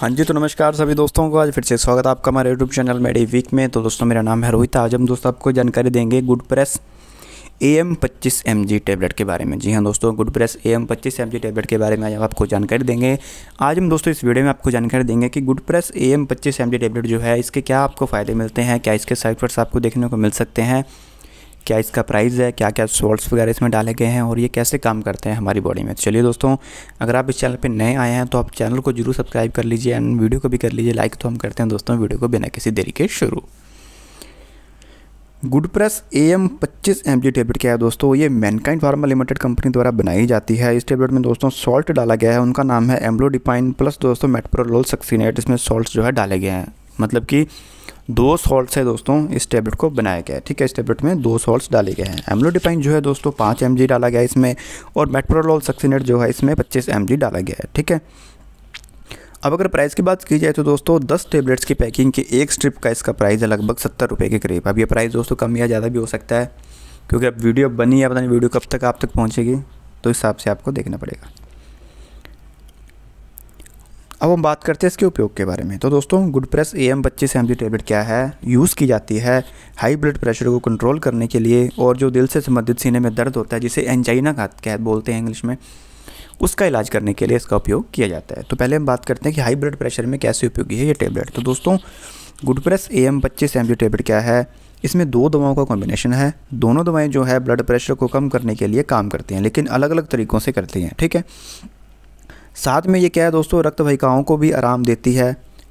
हाँ जी तो नमस्कार सभी दोस्तों को आज फिर से स्वागत है आपका हमारे यूट्यूब चैनल मेडी वीक में तो दोस्तों मेरा नाम है रोहित आज हम दोस्तों आपको जानकारी देंगे गुड प्रेस ए एम पच्चीस एम जी टेबलेट के बारे में जी हाँ दोस्तों गुड प्रेस ए एम पच्चीस एम जी टेबलेट के बारे में आज आपको जानकारी देंगे आज हम दोस्तों इस वीडियो में आपको जानकारी देंगे कि गुड प्रेस ए एम पच्चीस एम जी टेबलेट जो है इसके क्या आपको फ़ायदे मिलते हैं क्या इसके साइड इफेक्ट्स आपको देखने को मिल सकते हैं क्या इसका प्राइस है क्या क्या सॉल्ट्स वगैरह इसमें डाले गए हैं और ये कैसे काम करते हैं हमारी बॉडी में चलिए दोस्तों अगर आप इस चैनल पर नए आए हैं तो आप चैनल को जरूर सब्सक्राइब कर लीजिए एंड वीडियो को भी कर लीजिए लाइक तो हम करते हैं दोस्तों वीडियो को बिना किसी देरी के शुरू गुड प्रेस ए एम पच्चीस एम जी टेबलेट क्या है दोस्तों ये मैनकाइंड फार्मा लिमिटेड कंपनी द्वारा बनाई जाती है इस टेबलेट में दोस्तों सॉल्ट डाला गया है उनका नाम है एम्ब्लोडिपाइन प्लस दोस्तों मेट्रोलोल सक्सीनेट इसमें सॉल्ट जो है डाले गए हैं मतलब कि दो सॉल्ट है दोस्तों इस टेबलेट को बनाया गया है ठीक है इस टेबलेट में दो सॉल्ट डाले गए हैं एमलोडिपाइन जो है दोस्तों पाँच एम डाला गया है इसमें और मेट्रोलॉल सक्सीनेट जो है इसमें पच्चीस एम डाला गया है ठीक है अब अगर प्राइस की बात की जाए तो दोस्तों 10 टेबलेट्स की पैकिंग के एक स्ट्रिप का इसका प्राइस है लगभग सत्तर रुपये के करीब अब ये प्राइस दोस्तों कम या ज़्यादा भी हो सकता है क्योंकि अब वीडियो बनी है पता नहीं वीडियो कब तक आप तक पहुँचेगी तो इस हिसाब से आपको देखना पड़ेगा अब हम बात करते हैं इसके उपयोग के बारे में तो दोस्तों गुड प्रेस ए एम पच्चीस एम टेबलेट क्या है यूज़ की जाती है हाई ब्लड प्रेशर को कंट्रोल करने के लिए और जो दिल से संबंधित सीने में दर्द होता है जिसे एंजाइना का कह बोलते हैं इंग्लिश में उसका इलाज करने के लिए इसका उपयोग किया जाता है तो पहले हम बात करते हैं कि हाई ब्लड प्रेशर में कैसे उपयोगी है ये टेबलेट तो दोस्तों गुड प्रेस ए एम पच्चीस एम टेबलेट क्या है इसमें दो दवाओं का कॉम्बिनेशन है दोनों दवाएं जो है ब्लड प्रेशर को कम करने के लिए काम करती हैं लेकिन अलग अलग तरीक़ों से करती हैं ठीक है साथ में ये क्या है दोस्तों रक्त वहिकाओं को भी आराम देती है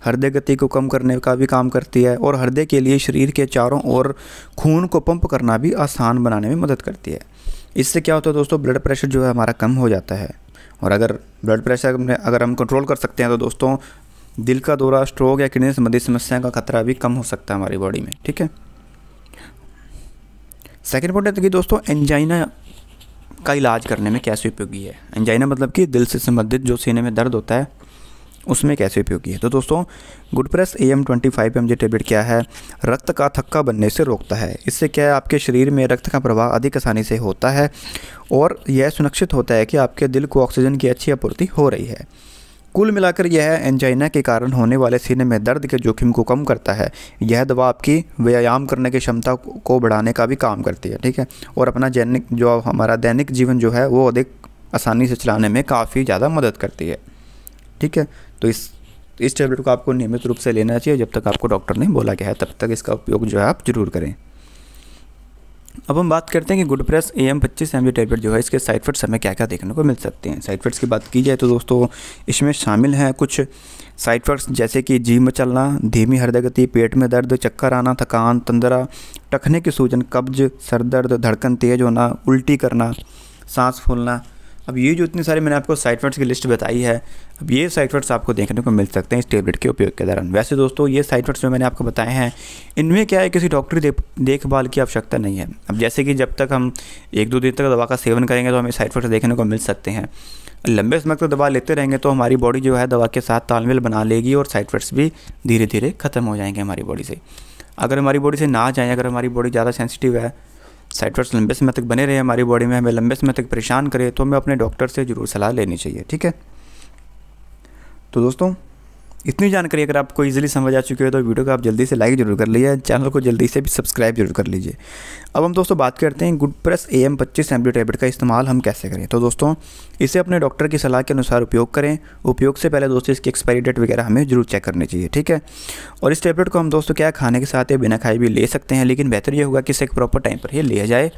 हृदय गति को कम करने का भी काम करती है और हृदय के लिए शरीर के चारों ओर खून को पंप करना भी आसान बनाने में मदद करती है इससे क्या होता है दोस्तों ब्लड प्रेशर जो है हमारा कम हो जाता है और अगर ब्लड प्रेशर में अगर हम कंट्रोल कर सकते हैं तो दोस्तों दिल का दौरा स्ट्रोक या किडनी संबंधी समस्या का खतरा भी कम हो सकता है हमारी बॉडी में ठीक है सेकेंड पॉइंट है कि दोस्तों एंजाइना का इलाज करने में कैसे उपयोगी है एंजाइना मतलब कि दिल से संबंधित जो सीने में दर्द होता है उसमें कैसे उपयोगी है तो दोस्तों good press A M twenty five M G tablet क्या है रक्त का थक्का बनने से रोकता है इससे क्या है आपके शरीर में रक्त का प्रवाह अधिक आसानी से होता है और यह सुनिश्चित होता है कि आपके दिल को ऑक्सीजन की अच्छी आपूर्ति हो रही है कुल मिलाकर यह एंजाइना के कारण होने वाले सीने में दर्द के जोखिम को कम करता है यह दवा आपकी व्यायाम करने की क्षमता को बढ़ाने का भी काम करती है ठीक है और अपना जैनिक जो हमारा दैनिक जीवन जो है वो अधिक आसानी से चलाने में काफ़ी ज़्यादा मदद करती है ठीक है तो इस इस टैबलेट को आपको नियमित रूप से लेना चाहिए जब तक आपको डॉक्टर ने बोला गया है तब तक इसका उपयोग जो है आप ज़रूर करें अब हम बात करते हैं कि गुड प्रेस ए एम पच्चीस एम टैबलेट जो है इसके साइड इफेक्ट्स हमें क्या क्या देखने को मिल सकते हैं साइड इफेक्ट्स की बात की जाए तो दोस्तों इसमें शामिल हैं कुछ साइड इफेक्ट्स जैसे कि जी में चलना धीमी हृदय गति पेट में दर्द चक्कर आना थकान तंदरा टखने की सूजन कब्ज सर दर्द धड़कन तेज होना उल्टी करना सांस फूलना अब ये जो इतने सारे मैंने आपको साइड वर्ड्स की लिस्ट बताई है अब ये साइड वर्ड्स आपको देखने को मिल सकते हैं इस टेबलेट के उपयोग के दौरान वैसे दोस्तों ये साइड वर्ड्स जो मैंने आपको बताए हैं इनमें क्या है किसी डॉक्टरी देख, देखभाल की आवश्यकता नहीं है अब जैसे कि जब तक हम एक दो दिन तक दवा का सेवन करेंगे तो हमें साइड इफेक्ट्स देखने को मिल सकते हैं लंबे समय तक दवा लेते रहेंगे तो हमारी बॉडी जो है दवा के साथ तालमेल बना लेगी और साइड इफेक्ट्स भी धीरे धीरे ख़त्म हो जाएंगे हमारी बॉडी से अगर हमारी बॉडी से ना जाएँ अगर हमारी बॉडी ज़्यादा सेंसिटिव है साइट्रस लंबे समय तक बने रहे हमारी बॉडी में हमें लंबे समय तक परेशान करे तो हमें अपने डॉक्टर से ज़रूर सलाह लेनी चाहिए ठीक है तो दोस्तों इतनी जानकारी अगर आपको ईजिली समझ आ चुकी है तो वीडियो को आप जल्दी से लाइक जरूर कर लीजिए चैनल को जल्दी से भी सब्सक्राइब जरूर कर लीजिए अब हम दोस्तों बात करते हैं गुड प्रेस ए एम पच्चीस एम टैबलेट का इस्तेमाल हम कैसे करें तो दोस्तों इसे अपने डॉक्टर की सलाह के अनुसार उपयोग करें उपयोग से पहले दोस्तों इसकी एक्सपायरी डेट वगैरह हमें जरूर चेक करनी चाहिए ठीक है और इस टैबलेट को हम दोस्तों क्या खाने के साथ या बिना खाए भी ले सकते हैं लेकिन बेहतर ये होगा कि इसे एक प्रॉपर टाइम पर ही लिया जाए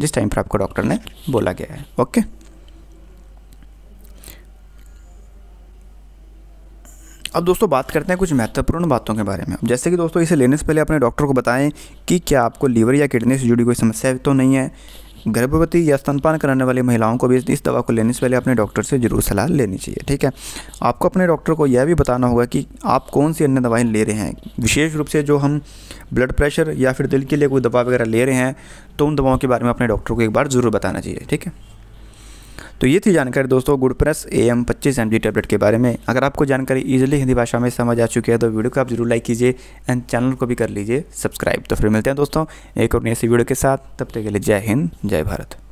जिस टाइम पर आपको डॉक्टर ने बोला गया है ओके अब दोस्तों बात करते हैं कुछ महत्वपूर्ण बातों के बारे में जैसे कि दोस्तों इसे लेने से पहले अपने डॉक्टर को बताएं कि क्या आपको लीवर या किडनी से जुड़ी कोई समस्या तो नहीं है गर्भवती या स्तनपान कराने वाली महिलाओं को भी इस दवा को लेने से पहले अपने डॉक्टर से ज़रूर सलाह लेनी चाहिए ठीक है आपको अपने डॉक्टर को यह भी बताना होगा कि आप कौन सी अन्य दवाएं ले रहे हैं विशेष रूप से जो हम ब्लड प्रेशर या फिर दिल के लिए कोई दवा वगैरह ले रहे हैं तो उन दवाओं के बारे में अपने डॉक्टर को एक बार ज़रूर बताना चाहिए ठीक है तो ये थी जानकारी दोस्तों गुडप्रेस ए एम पच्चीस एम जी टैबलेट के बारे में अगर आपको जानकारी ईजिली हिंदी भाषा में समझ आ चुकी है तो वीडियो को आप जरूर लाइक कीजिए एंड चैनल को भी कर लीजिए सब्सक्राइब तो फिर मिलते हैं दोस्तों एक और नई वीडियो के साथ तब तक के लिए जय हिंद जय भारत